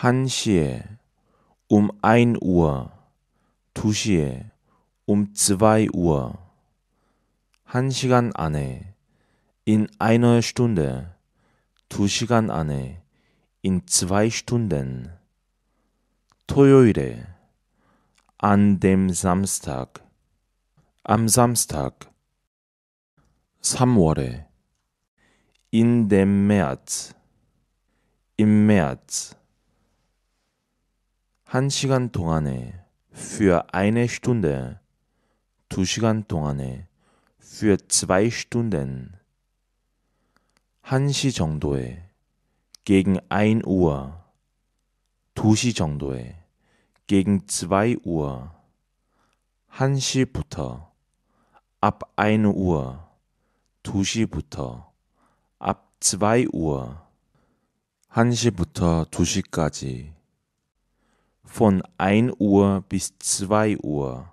한시에 um ein Uhr, 두시에 um zwei Uhr, 한 시간 안에 in einer Stunde, 두 시간 안에 in zwei Stunden, 토요일에 an dem Samstag, am Samstag, 3월에 in dem März, im März 한 시간 동안에 für eine Stunde 두 시간 동안에 für zwei Stunden 한 시 정도에 gegen 1 Uhr 두 시 정도에 gegen 2 Uhr 1시부터 ab 1 Uhr 2시부터 ab 2 Uhr 1시부터 2시까지 von 1 Uhr bis 2 Uhr.